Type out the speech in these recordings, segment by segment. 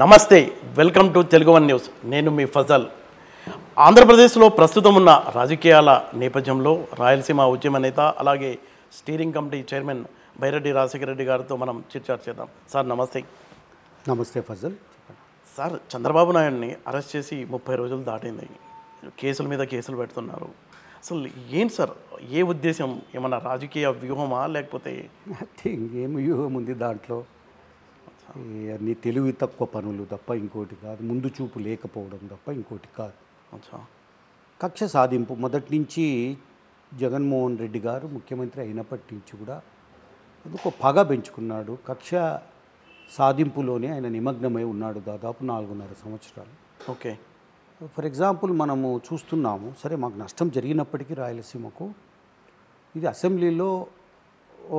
నమస్తే welcome to Telugu one news నేను మీ ఫజల్ ఆంధ్రప్రదేశ్లో ప్రస్తుతం ఉన్న రాజకీయాల నేపథ్యంలో రాయలసీమ ఉద్యమ నేత అలాగే steering committee chairman Byreddy Rajasekhara Reddy గారితో మనం చిట్చాట్ చేద్దాం సార్ నమస్తే నమస్తే ఫజల్ సార్ చంద్రబాబు నాయుడిని అరెస్ట్ చేసి ముప్పై రోజులు దాటింది కేసుల మీద కేసులు పెడుతున్నారు అసలు ఏం సార్ ఏ ఉద్దేశం ఏమన్నా రాజకీయ వ్యూహమా లేకపోతే ఏం వ్యూహం ఉంది దాంట్లో అన్నీ తెలివి తక్కువ పనులు తప్ప ఇంకోటి కాదు ముందు చూపు లేకపోవడం తప్ప ఇంకోటి కాదు కక్ష సాధింపు మొదటి నుంచి జగన్మోహన్ రెడ్డి గారు ముఖ్యమంత్రి అయినప్పటి నుంచి కూడా ఒక పగ పెంచుకున్నాడు కక్ష సాధింపులోనే ఆయన నిమగ్నమై ఉన్నాడు దాదాపు నాలుగున్నర సంవత్సరాలు ఓకే ఫర్ ఎగ్జాంపుల్ మనము చూస్తున్నాము సరే మాకు నష్టం జరిగినప్పటికీ రాయలసీమకు ఇది అసెంబ్లీలో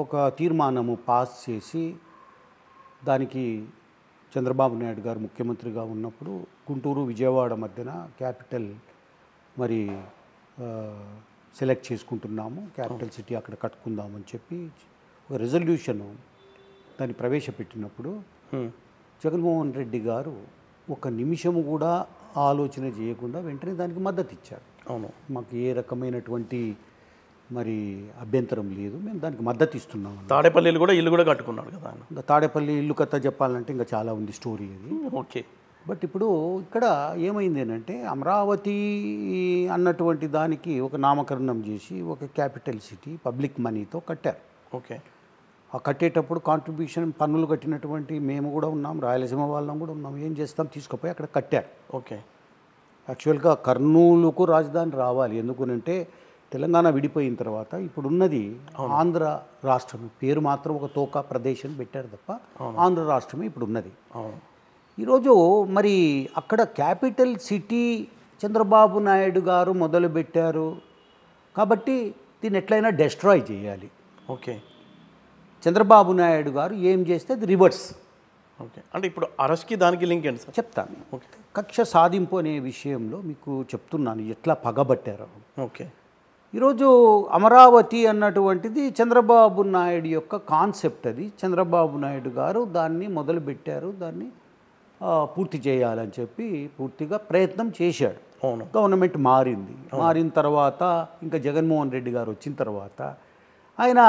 ఒక తీర్మానము పాస్ చేసి దానికి చంద్రబాబు నాయుడు గారు ముఖ్యమంత్రిగా ఉన్నప్పుడు గుంటూరు విజయవాడ మధ్యన క్యాపిటల్ మరి సెలెక్ట్ చేసుకుంటున్నాము క్యాపిటల్ సిటీ అక్కడ కట్టుకుందామని చెప్పి ఒక రెజల్యూషన్ దాన్ని ప్రవేశపెట్టినప్పుడు జగన్మోహన్ రెడ్డి గారు ఒక నిమిషము కూడా ఆలోచన చేయకుండా వెంటనే దానికి మద్దతు ఇచ్చారు అవును మాకు ఏ రకమైనటువంటి మరి అభ్యంతరం లేదు మేము దానికి మద్దతు ఇస్తున్నాం తాడేపల్లి కూడా ఇల్లు కూడా కట్టుకున్నాడు కదా ఇంకా తాడేపల్లి ఇల్లు కథ చెప్పాలంటే ఇంకా చాలా ఉంది స్టోరీ అది ఓకే బట్ ఇప్పుడు ఇక్కడ ఏమైంది ఏంటంటే అమరావతి అన్నటువంటి దానికి ఒక నామకరణం చేసి ఒక క్యాపిటల్ సిటీ పబ్లిక్ మనీతో కట్టారు ఓకే ఆ కట్టేటప్పుడు కాంట్రిబ్యూషన్ పన్నులు కట్టినటువంటి మేము కూడా ఉన్నాం రాయలసీమ వాళ్ళం కూడా ఉన్నాం ఏం చేస్తాం తీసుకుపోయి అక్కడ కట్టారు ఓకే యాక్చువల్గా కర్నూలుకు రాజధాని రావాలి ఎందుకునంటే తెలంగాణ విడిపోయిన తర్వాత ఇప్పుడు ఉన్నది ఆంధ్ర రాష్ట్రం పేరు మాత్రం ఒక తోక ప్రదేశం పెట్టారు తప్ప ఆంధ్ర రాష్ట్రమే ఇప్పుడు ఉన్నది ఈరోజు మరి అక్కడ క్యాపిటల్ సిటీ చంద్రబాబు నాయుడు గారు మొదలుపెట్టారు కాబట్టి దీన్ని ఎట్లయినా డెస్ట్రాయ్ చేయాలి ఓకే చంద్రబాబు నాయుడు గారు ఏం చేస్తే అది రివర్స్ ఓకే అంటే ఇప్పుడు అరస్కి దానికి లింక్ ఏంటి సార్ చెప్తాను ఓకే కక్ష సాధింపు అనే విషయంలో మీకు చెప్తున్నాను ఎట్లా పగబట్టారు ఓకే ఈరోజు అమరావతి అన్నటువంటిది చంద్రబాబు నాయుడు యొక్క కాన్సెప్ట్ అది చంద్రబాబు నాయుడు గారు దాన్ని మొదలుపెట్టారు దాన్ని పూర్తి చేయాలని చెప్పి పూర్తిగా ప్రయత్నం చేశాడు అవును గవర్నమెంట్ మారింది మారిన తర్వాత ఇంకా జగన్మోహన్ రెడ్డి గారు వచ్చిన తర్వాత ఆయన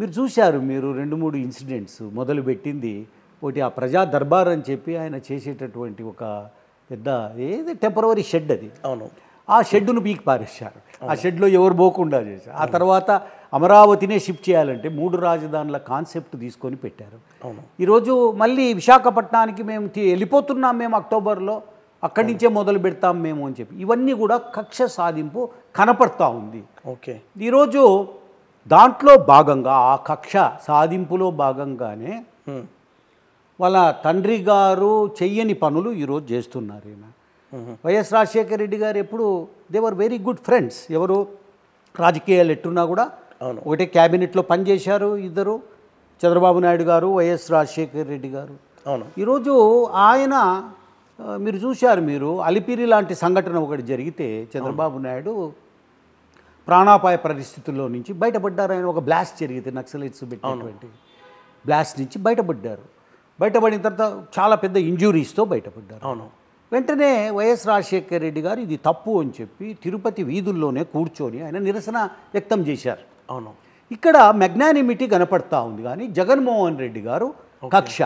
మీరు చూశారు మీరు రెండు మూడు ఇన్సిడెంట్స్ మొదలుపెట్టింది ఒకటి ఆ ప్రజా దర్బార్ అని చెప్పి ఆయన చేసేటటువంటి ఒక పెద్ద ఏది టెంపరవరీ షెడ్ అది అవును ఆ షెడ్డును పీకి పారేశారు ఆ షెడ్లో ఎవరు పోకుండా చేశారు ఆ తర్వాత అమరావతినే షిఫ్ట్ చేయాలంటే మూడు రాజధానుల కాన్సెప్ట్ తీసుకొని పెట్టారు ఈరోజు మళ్ళీ విశాఖపట్నానికి మేము వెళ్ళిపోతున్నాం మేము అక్టోబర్లో అక్కడి నుంచే మొదలు పెడతాం మేము అని చెప్పి ఇవన్నీ కూడా కక్ష సాధింపు కనపడతా ఉంది ఓకే ఈరోజు దాంట్లో భాగంగా ఆ కక్ష సాధింపులో భాగంగానే వాళ్ళ తండ్రి గారు చెయ్యని పనులు ఈరోజు చేస్తున్నారు ఈయన వైఎస్ రాజశేఖర రెడ్డి గారు ఎప్పుడు వర్ వెరీ గుడ్ ఫ్రెండ్స్ ఎవరు రాజకీయాలు ఎట్టున్నా కూడా అవును ఒకటే క్యాబినెట్లో పనిచేశారు ఇద్దరు చంద్రబాబు నాయుడు గారు వైఎస్ రాజశేఖర రెడ్డి గారు అవును ఈరోజు ఆయన మీరు చూశారు మీరు అలిపిరి లాంటి సంఘటన ఒకటి జరిగితే చంద్రబాబు నాయుడు ప్రాణాపాయ పరిస్థితుల్లో నుంచి బయటపడ్డారు ఆయన ఒక బ్లాస్ట్ జరిగితే నక్సలైట్స్ పెట్టినటువంటి బ్లాస్ట్ నుంచి బయటపడ్డారు బయటపడిన తర్వాత చాలా పెద్ద ఇంజురీస్తో బయటపడ్డారు అవును వెంటనే వైఎస్ రాజశేఖర రెడ్డి గారు ఇది తప్పు అని చెప్పి తిరుపతి వీధుల్లోనే కూర్చొని ఆయన నిరసన వ్యక్తం చేశారు అవును ఇక్కడ మెగ్నానిమిటీ కనపడతా ఉంది కానీ జగన్మోహన్ రెడ్డి గారు కక్ష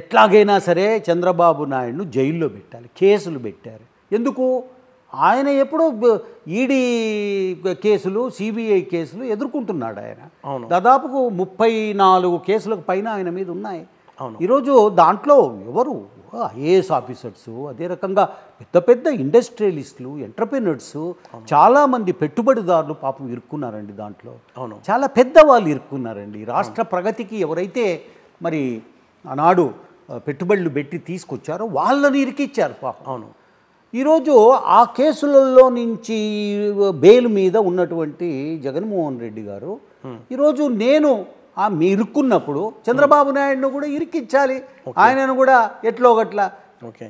ఎట్లాగైనా సరే చంద్రబాబు నాయుడును జైల్లో పెట్టాలి కేసులు పెట్టారు ఎందుకు ఆయన ఎప్పుడూ ఈడీ కేసులు సిబిఐ కేసులు ఎదుర్కొంటున్నాడు ఆయన దాదాపుకు ముప్పై నాలుగు కేసులకు పైన ఆయన మీద ఉన్నాయి ఈరోజు దాంట్లో ఎవరు ఐఏఎస్ ఆఫీసర్స్ అదే రకంగా పెద్ద పెద్ద ఇండస్ట్రియలిస్టులు ఎంటర్ప్రినర్స్ చాలామంది పెట్టుబడిదారులు పాపం ఇరుక్కున్నారండి దాంట్లో అవును చాలా పెద్ద వాళ్ళు ఇరుక్కున్నారండి రాష్ట్ర ప్రగతికి ఎవరైతే మరి ఆనాడు పెట్టుబడులు పెట్టి తీసుకొచ్చారో వాళ్ళని ఇరికిచ్చారు పాపం అవును ఈరోజు ఆ కేసులలో నుంచి బెయిల్ మీద ఉన్నటువంటి జగన్మోహన్ రెడ్డి గారు ఈరోజు నేను మీ ఇరుక్కున్నప్పుడు చంద్రబాబు నాయుడును కూడా ఇరికించాలి ఆయనను కూడా ఎట్లో ఒకట్లా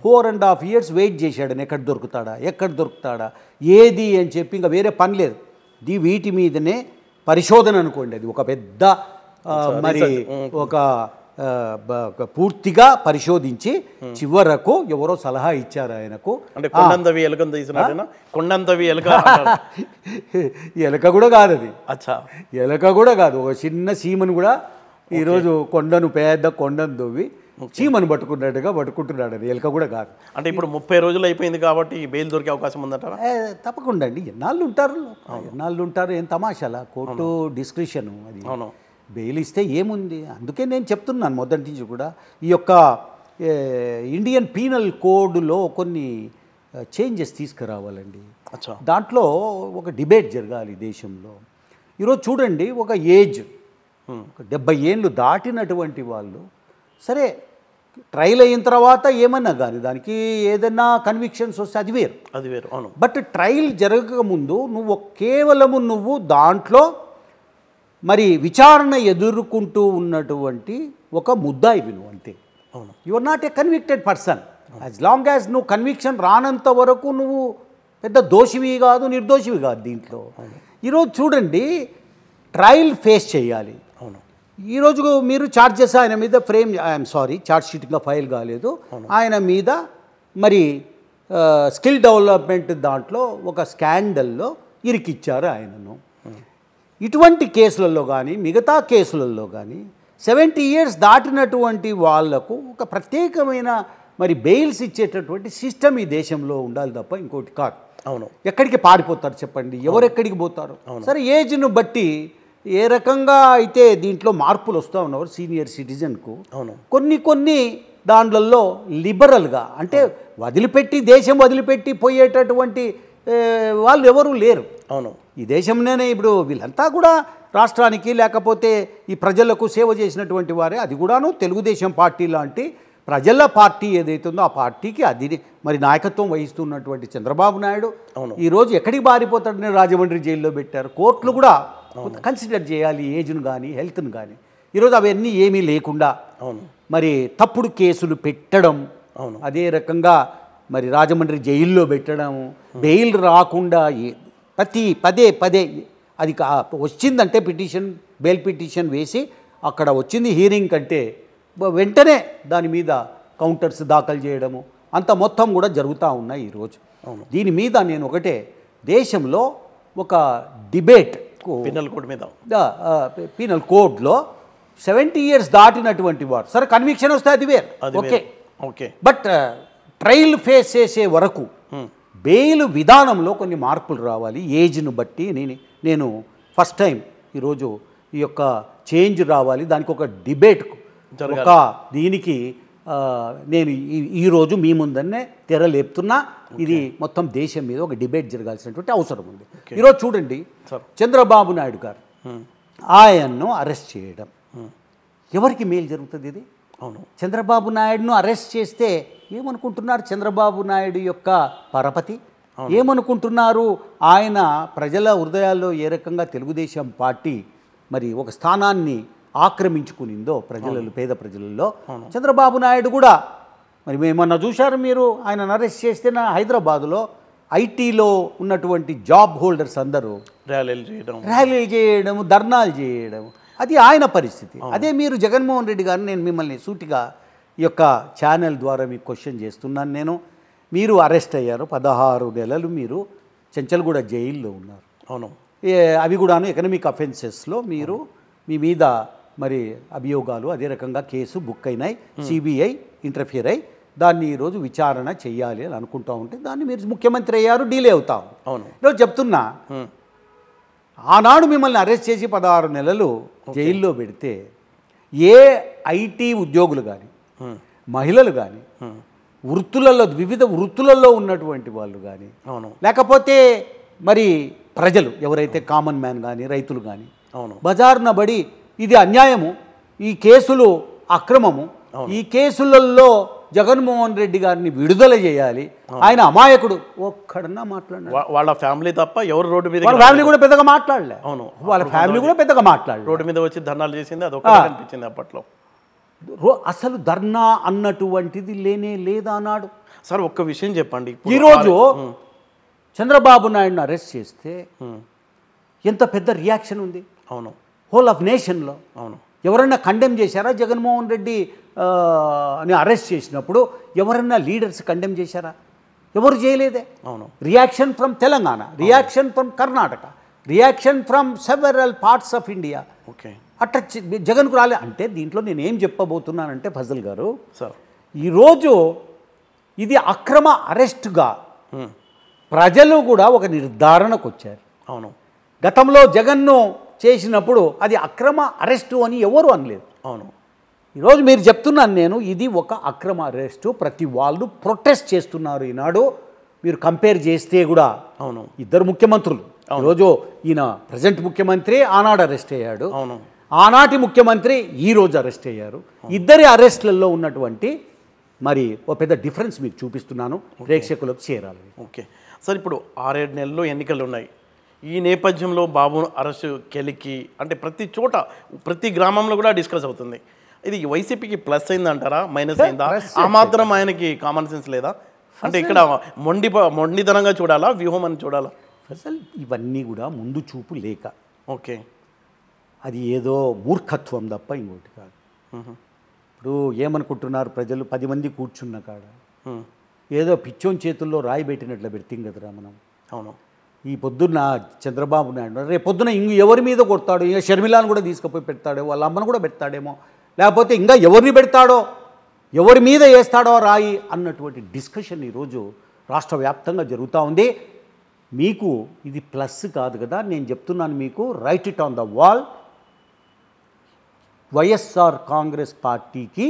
four and half years wait చేశాడని ఎక్కడ దొరుకుతాడా ఎక్కడ దొరుకుతాడా ఏది అని చెప్పి ఇంకా వేరే పని లేదు దీ వీటి మీదనే పరిశోధన అనుకోండి అది ఒక పెద్ద మరి ఒక పూర్తిగా పరిశోధించి hmm. చివరకు ఎవరో సలహా ఇచ్చారు ఆయనకు అంటే కూడా కాదు అది అచ్చా కూడా కాదు ఒక చిన్న సీమను కూడా ఈరోజు కొండను పెద్ద కొండను దొవ్వి చీమను పట్టుకున్నట్టుగా పట్టుకుంటున్నాడు అది ఎలక కూడా కాదు అంటే ఇప్పుడు ముప్పై రోజులు అయిపోయింది కాబట్టి బెయిల్ దొరికే అవకాశం ఉందట తప్పకుండా అండి ఎన్నాళ్ళు ఉంటారు ఎన్నాళ్ళు ఉంటారు ఏం తమాషాల కోర్టు డిస్క్రిషన్ అది అవును బెయిల్ ఇస్తే ఏముంది అందుకే నేను చెప్తున్నాను మొదటి నుంచి కూడా ఈ యొక్క ఇండియన్ పీనల్ కోడ్లో కొన్ని చేంజెస్ తీసుకురావాలండి దాంట్లో ఒక డిబేట్ జరగాలి దేశంలో ఈరోజు చూడండి ఒక ఏజ్ డెబ్బై ఏళ్ళు దాటినటువంటి వాళ్ళు సరే ట్రయల్ అయిన తర్వాత ఏమన్నా కానీ దానికి ఏదైనా కన్విక్షన్స్ వస్తే అది వేరు అది వేరు అవును బట్ ట్రయల్ జరగకముందు నువ్వు కేవలము నువ్వు దాంట్లో మరి విచారణ ఎదుర్కొంటూ ఉన్నటువంటి ఒక ముద్దాయి విను అంతే అవును you not a convicted person as long as నువ్వు కన్విక్షన్ రానంత వరకు నువ్వు పెద్ద దోషివి కాదు నిర్దోషివి కాదు దీంట్లో ఈరోజు చూడండి ట్రయల్ ఫేస్ చేయాలి అవును ఈరోజు మీరు ఛార్జెస్ ఆయన మీద frame I'm sorry charge file కాలేదు ఆయన మీద మరి స్కిల్ uh, డెవలప్మెంట్ దాంట్లో ఒక స్కాండల్లో ఇరికిచ్చారు ఆయనను ఇటువంటి కేసులలో కానీ మిగతా కేసులలో కానీ సెవెంటీ ఇయర్స్ దాటినటువంటి వాళ్లకు ఒక ప్రత్యేకమైన మరి బెయిల్స్ ఇచ్చేటటువంటి సిస్టమ్ ఈ దేశంలో ఉండాలి తప్ప ఇంకోటి కాదు అవును ఎక్కడికి పారిపోతారు చెప్పండి ఎవరెక్కడికి పోతారు సరే ఏజ్ను బట్టి ఏ రకంగా అయితే దీంట్లో మార్పులు వస్తూ ఉన్నారు సీనియర్ సిటిజన్కు అవును కొన్ని కొన్ని దాంట్లలో లిబరల్గా అంటే వదిలిపెట్టి దేశం వదిలిపెట్టి పోయేటటువంటి వాళ్ళు ఎవరూ లేరు అవును ఈ దేశంలోనే ఇప్పుడు వీళ్ళంతా కూడా రాష్ట్రానికి లేకపోతే ఈ ప్రజలకు సేవ చేసినటువంటి వారే అది కూడాను తెలుగుదేశం పార్టీ లాంటి ప్రజల పార్టీ ఏదైతుందో ఆ పార్టీకి అది మరి నాయకత్వం వహిస్తున్నటువంటి చంద్రబాబు నాయుడు ఈరోజు ఎక్కడికి బారిపోతాడని రాజమండ్రి జైల్లో పెట్టారు కోర్టులు కూడా కన్సిడర్ చేయాలి ఏజ్ను కానీ హెల్త్ను కానీ ఈరోజు అవన్నీ ఏమీ లేకుండా అవును మరి తప్పుడు కేసులు పెట్టడం అవును అదే రకంగా మరి రాజమండ్రి జైల్లో పెట్టడం బెయిల్ రాకుండా ప్రతి పదే పదే అది వచ్చిందంటే పిటిషన్ బెయిల్ పిటిషన్ వేసి అక్కడ వచ్చింది హీరింగ్ కంటే వెంటనే దాని మీద కౌంటర్స్ దాఖలు చేయడము అంత మొత్తం కూడా జరుగుతూ ఉన్నాయి ఈరోజు దీని మీద నేను ఒకటే దేశంలో ఒక డిబేట్ పీనల్ కోడ్ మీద పీనల్ కోడ్లో సెవెంటీ ఇయర్స్ దాటినటువంటి వారు సరే కన్విక్షన్ వస్తే అది వేరు okay okay but trial face చేసే వరకు బెయిలు విధానంలో కొన్ని మార్పులు రావాలి ఏజ్ను బట్టి నేను నేను ఫస్ట్ టైం ఈరోజు ఈ యొక్క చేంజ్ రావాలి దానికి ఒక డిబేట్ ఒక దీనికి నేను ఈరోజు మీ ముందన్నే తెరలేపుతున్నా ఇది మొత్తం దేశం మీద ఒక డిబేట్ జరగాల్సినటువంటి అవసరం ఉంది ఈరోజు చూడండి చంద్రబాబు నాయుడు గారు ఆయన్ను అరెస్ట్ చేయడం ఎవరికి మేలు జరుగుతుంది ఇది అవును చంద్రబాబు నాయుడును అరెస్ట్ చేస్తే ఏమనుకుంటున్నారు చంద్రబాబు నాయుడు యొక్క పరపతి ఏమనుకుంటున్నారు ఆయన ప్రజల హృదయాల్లో ఏ రకంగా తెలుగుదేశం పార్టీ మరి ఒక స్థానాన్ని ఆక్రమించుకునిందో ప్రజలలో పేద ప్రజలలో చంద్రబాబు నాయుడు కూడా మరి మేమన్నా చూశారు మీరు ఆయన అరెస్ట్ చేస్తే నా హైదరాబాదులో ఐటీలో ఉన్నటువంటి జాబ్ హోల్డర్స్ అందరూ ర్యాలీలు చేయడం ర్యాలీలు చేయడం ధర్నాలు చేయడం అది ఆయన పరిస్థితి అదే మీరు జగన్మోహన్ రెడ్డి గారు నేను మిమ్మల్ని సూటిగా ఈ యొక్క ఛానల్ ద్వారా మీకు క్వశ్చన్ చేస్తున్నాను నేను మీరు అరెస్ట్ అయ్యారు పదహారు నెలలు మీరు చెంచల్గూడ జైల్లో ఉన్నారు అవును అవి కూడాను ఎకనమిక్ అఫెన్సెస్లో మీరు మీ మీద మరి అభియోగాలు అదే రకంగా కేసు బుక్ అయినాయి సిబిఐ ఇంటర్ఫియర్ అయి దాన్ని ఈరోజు విచారణ చేయాలి అని అనుకుంటా ఉంటే దాన్ని మీరు ముఖ్యమంత్రి అయ్యారు డీలే అవుతాం అవును ఈరోజు చెప్తున్నా ఆనాడు మిమ్మల్ని అరెస్ట్ చేసి పదహారు నెలలు జైల్లో పెడితే ఏ ఐటీ ఉద్యోగులు కానీ hmm. మహిళలు కానీ hmm. వృత్తులలో వివిధ వృత్తులలో ఉన్నటువంటి వాళ్ళు కానీ అవును లేకపోతే మరి ప్రజలు ఎవరైతే కామన్ మ్యాన్ కానీ రైతులు కానీ అవును బజారున బడి ఇది అన్యాయము ఈ కేసులు అక్రమము ఈ కేసులలో జగన్మోహన్ రెడ్డి గారిని విడుదల చేయాలి ఆయన అమాయకుడు ఒక్కడన్నా మాట్లాడు వాళ్ళ ఫ్యామిలీ తప్ప ఎవరు రోడ్డు మీద వాళ్ళ ఫ్యామిలీ కూడా పెద్దగా మాట్లాడలే అవును వాళ్ళ ఫ్యామిలీ కూడా పెద్దగా మాట్లాడలేదు రోడ్డు మీద వచ్చి ధర్నాలు చేసింది అది అనిపించింది అప్పట్లో అసలు ధర్నా అన్నటువంటిది లేనే లేదన్నాడు సార్ ఒక్క విషయం చెప్పండి ఈరోజు చంద్రబాబు నాయుడుని అరెస్ట్ చేస్తే ఎంత పెద్ద రియాక్షన్ ఉంది అవును హోల్ ఆఫ్ నేషన్లో అవును ఎవరైనా కండెమ్ చేశారా జగన్మోహన్ రెడ్డి అరెస్ట్ చేసినప్పుడు ఎవరన్నా లీడర్స్ కండెమ్ చేశారా ఎవరు చేయలేదే అవును reaction from Telangana reaction from Karnataka reaction from several parts of India okay అట్లా జగన్కు రాలే అంటే దీంట్లో నేను ఏం చెప్పబోతున్నానంటే ఫజల్ గారు సార్ ఈరోజు ఇది అక్రమ అరెస్టుగా ప్రజలు కూడా ఒక నిర్ధారణకు వచ్చారు అవును గతంలో జగన్ను చేసినప్పుడు అది అక్రమ అరెస్టు అని ఎవరు అనలేదు అవును ఈరోజు మీరు చెప్తున్నాను నేను ఇది ఒక అక్రమ అరెస్టు ప్రతి వాళ్ళు ప్రొటెస్ట్ చేస్తున్నారు ఈనాడు మీరు కంపేర్ చేస్తే కూడా అవును ఇద్దరు ముఖ్యమంత్రులు ఈరోజు ఈయన ప్రజెంట్ ముఖ్యమంత్రి ఆనాడు అరెస్ట్ అయ్యాడు అవును ఆనాటి ముఖ్యమంత్రి ఈరోజు అరెస్ట్ అయ్యారు ఇద్దరి అరెస్ట్లలో ఉన్నటువంటి మరి ఓ పెద్ద డిఫరెన్స్ మీకు చూపిస్తున్నాను ప్రేక్షకులకు చేరాలి ఓకే సార్ ఇప్పుడు ఆరేడు నెలల్లో ఎన్నికలు ఉన్నాయి ఈ నేపథ్యంలో బాబును అరెస్టు కెలికి అంటే ప్రతి చోట ప్రతి గ్రామంలో కూడా డిస్కస్ అవుతుంది ఇది వైసీపీకి ప్లస్ అయిందంటారా మైనస్ అయిందా ఆ మాత్రం ఆయనకి కామన్ సెన్స్ లేదా అంటే ఇక్కడ మొండి మొండితనంగా చూడాలా వ్యూహం అని చూడాలా అసలు ఇవన్నీ కూడా ముందు చూపు లేక ఓకే అది ఏదో మూర్ఖత్వం తప్ప ఇంకోటి కాదు ఇప్పుడు ఏమనుకుంటున్నారు ప్రజలు పది మంది కూర్చున్న కాడ ఏదో పిచ్చోన్ చేతుల్లో రాయి పెట్టినట్లు పెడతాం కదరా మనం అవును ఈ పొద్దున్న చంద్రబాబు నాయుడు రేపు పొద్దున ఇంక ఎవరి మీద కొడతాడు ఇంకా షర్మిలాను కూడా తీసుకుపోయి పెడతాడేమో వాళ్ళ అమ్మను కూడా పెడతాడేమో లేకపోతే ఇంకా ఎవరిని పెడతాడో ఎవరి మీద వేస్తాడో రాయి అన్నటువంటి డిస్కషన్ ఈరోజు రాష్ట్ర వ్యాప్తంగా జరుగుతూ ఉంది మీకు ఇది ప్లస్ కాదు కదా నేను చెప్తున్నాను మీకు write it on the wall YSR Congress పార్టీకి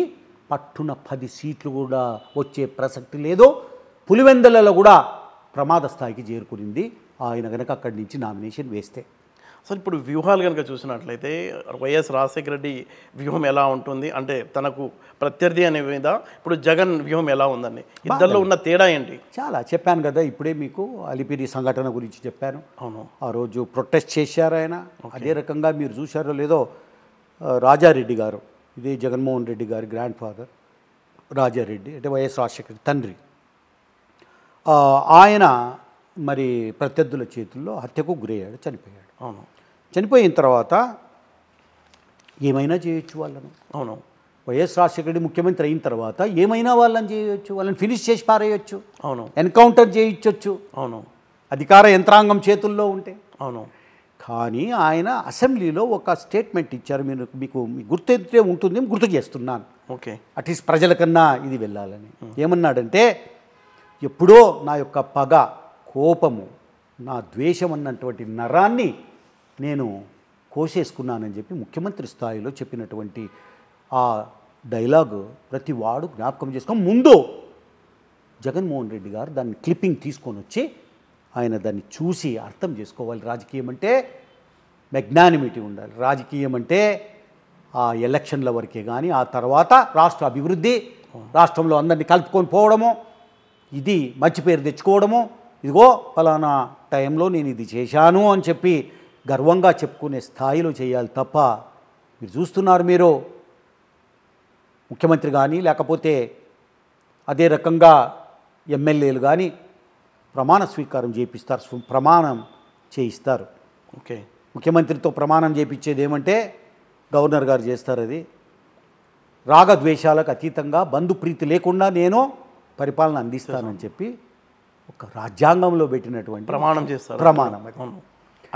పట్టున పది సీట్లు కూడా వచ్చే ప్రసక్తి లేదు పులివెందులలో కూడా ప్రమాద స్థాయికి చేరుకునింది ఆయన కనుక అక్కడి నుంచి నామినేషన్ వేస్తే అసలు ఇప్పుడు వ్యూహాలు కనుక చూసినట్లయితే వైఎస్ రాజశేఖర రెడ్డి వ్యూహం ఎలా ఉంటుంది అంటే తనకు ప్రత్యర్థి అనే మీద ఇప్పుడు జగన్ వ్యూహం ఎలా ఉందండి ఇద్దరులో ఉన్న తేడా ఏంటి చాలా చెప్పాను కదా ఇప్పుడే మీకు అలిపిరి సంఘటన గురించి చెప్పాను అవును ఆ రోజు ప్రొటెస్ట్ చేశారు ఆయన అదే రకంగా మీరు చూశారో లేదో రాజారెడ్డి గారు ఇదే జగన్మోహన్ రెడ్డి గారి గ్రాండ్ ఫాదర్ రాజారెడ్డి అంటే వైఎస్ రాజశేఖర్ తండ్రి ఆయన మరి ప్రత్యర్థుల చేతుల్లో హత్యకు గురయ్యాడు చనిపోయాడు అవును చనిపోయిన తర్వాత ఏమైనా చేయొచ్చు వాళ్ళను అవును వైఎస్ రాజశేఖరరెడ్డి ముఖ్యమంత్రి అయిన తర్వాత ఏమైనా వాళ్ళని చేయొచ్చు వాళ్ళని ఫినిష్ చేసి పారేయొచ్చు అవును ఎన్కౌంటర్ చేయించవచ్చు అవును అధికార యంత్రాంగం చేతుల్లో ఉంటే అవును కానీ ఆయన అసెంబ్లీలో ఒక స్టేట్మెంట్ ఇచ్చారు మీరు మీకు గుర్తుంటే ఉంటుంది గుర్తు చేస్తున్నాను ఓకే అట్లీస్ట్ ప్రజల కన్నా ఇది వెళ్ళాలని ఏమన్నాడంటే ఎప్పుడో నా యొక్క పగ కోపము నా ద్వేషం అన్నటువంటి నరాన్ని నేను కోసేసుకున్నానని చెప్పి ముఖ్యమంత్రి స్థాయిలో చెప్పినటువంటి ఆ డైలాగ్ ప్రతి వాడు జ్ఞాపకం చేసుకో ముందు జగన్మోహన్ రెడ్డి గారు దాన్ని క్లిప్పింగ్ తీసుకొని వచ్చి ఆయన దాన్ని చూసి అర్థం చేసుకోవాలి రాజకీయం అంటే మెగ్నానిమిటీ ఉండాలి రాజకీయం అంటే ఆ ఎలక్షన్ల వరకే కానీ ఆ తర్వాత రాష్ట్ర అభివృద్ధి రాష్ట్రంలో అందరినీ కలుపుకొని పోవడము ఇది మంచి పేరు తెచ్చుకోవడము ఇదిగో ఫలానా టైంలో నేను ఇది చేశాను అని చెప్పి గర్వంగా చెప్పుకునే స్థాయిలో చేయాలి తప్ప మీరు చూస్తున్నారు మీరు ముఖ్యమంత్రి కానీ లేకపోతే అదే రకంగా ఎమ్మెల్యేలు కానీ ప్రమాణ స్వీకారం చేపిస్తారు ప్రమాణం చేయిస్తారు ఓకే ముఖ్యమంత్రితో ప్రమాణం చేయించేది ఏమంటే గవర్నర్ గారు చేస్తారు అది రాగద్వేషాలకు అతీతంగా బంధుప్రీతి లేకుండా నేను పరిపాలన అందిస్తానని చెప్పి ఒక రాజ్యాంగంలో పెట్టినటువంటి ప్రమాణం చేస్తారు ప్రమాణం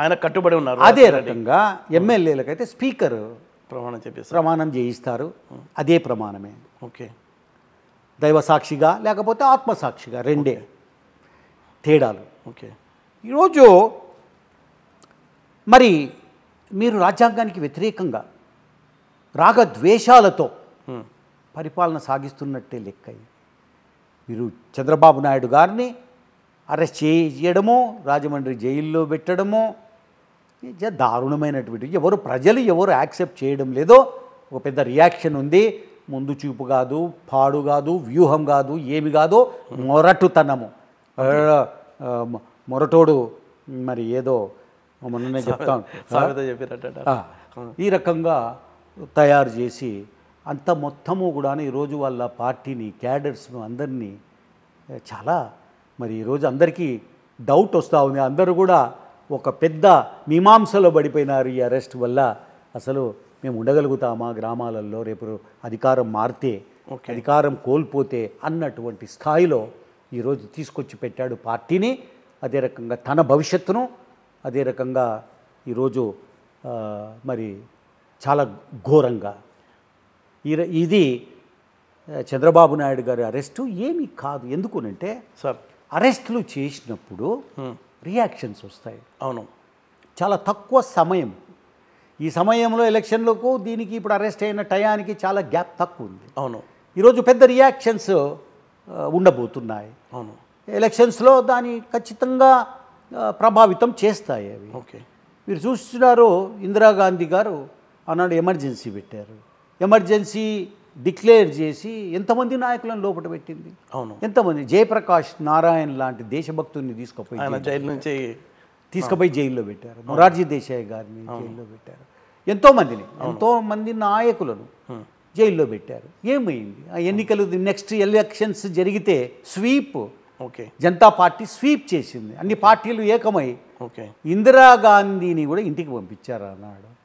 ఆయన కట్టుబడి ఉన్నారు అదే రకంగా ఎమ్మెల్యేలకైతే స్పీకర్ ప్రమాణం చేపిస్తారు ప్రమాణం చేయిస్తారు అదే ప్రమాణమే ఓకే దైవ సాక్షిగా లేకపోతే ఆత్మసాక్షిగా రెండే తేడాలు ఓకే ఈరోజు మరి మీరు రాజ్యాంగానికి వ్యతిరేకంగా రాగద్వేషాలతో పరిపాలన సాగిస్తున్నట్టే లెక్క మీరు చంద్రబాబు నాయుడు గారిని అరెస్ట్ చేయడము రాజమండ్రి జైల్లో పెట్టడము దారుణమైనటువంటి ఎవరు ప్రజలు ఎవరు యాక్సెప్ట్ చేయడం లేదో ఒక పెద్ద రియాక్షన్ ఉంది ముందు చూపు కాదు పాడు కాదు వ్యూహం కాదు ఏమి కాదు మొరటుతనము మొరటోడు మరి ఏదో మొన్ననే చెప్తాం ఈ రకంగా తయారు చేసి అంత మొత్తము కూడా ఈరోజు వాళ్ళ పార్టీని క్యాడర్స్ అందరినీ చాలా మరి ఈరోజు అందరికీ డౌట్ వస్తూ ఉంది అందరూ కూడా ఒక పెద్ద మీమాంసలో పడిపోయినారు ఈ అరెస్ట్ వల్ల అసలు మేము ఉండగలుగుతామా గ్రామాలలో రేపు అధికారం మారితే అధికారం కోల్పోతే అన్నటువంటి స్థాయిలో ఈరోజు తీసుకొచ్చి పెట్టాడు పార్టీని అదే రకంగా తన భవిష్యత్తును అదే రకంగా ఈరోజు మరి చాలా ఘోరంగా ఇది చంద్రబాబు నాయుడు గారి అరెస్టు ఏమీ కాదు ఎందుకునంటే సార్ అరెస్టులు చేసినప్పుడు రియాక్షన్స్ వస్తాయి అవును చాలా తక్కువ సమయం ఈ సమయంలో ఎలక్షన్లకు దీనికి ఇప్పుడు అరెస్ట్ అయిన టయానికి చాలా గ్యాప్ తక్కువ ఉంది అవును ఈరోజు పెద్ద రియాక్షన్స్ ఉండబోతున్నాయి అవును ఎలక్షన్స్లో దాని ఖచ్చితంగా ప్రభావితం చేస్తాయి అవి ఓకే మీరు చూస్తున్నారు ఇందిరాగాంధీ గారు ఆనాడు ఎమర్జెన్సీ పెట్టారు ఎమర్జెన్సీ డిక్లేర్ చేసి ఎంతమంది నాయకులను లోపల పెట్టింది అవును ఎంతమంది జయప్రకాష్ నారాయణ్ లాంటి దేశభక్తుల్ని తీసుకుపోయి జైలు నుంచి తీసుకుపోయి జైల్లో పెట్టారు మొరార్జీ దేశాయ్ గారిని జైల్లో పెట్టారు ఎంతో మందిని ఎంతో మంది నాయకులను జైల్లో పెట్టారు ఏమైంది ఆ ఎన్నికలు నెక్స్ట్ ఎలక్షన్స్ జరిగితే sweep okay Janata party sweep చేసింది అన్ని పార్టీలు ఏకమై ఓకే ఇందిరాగాంధీని కూడా ఇంటికి పంపించారు అన్నాడు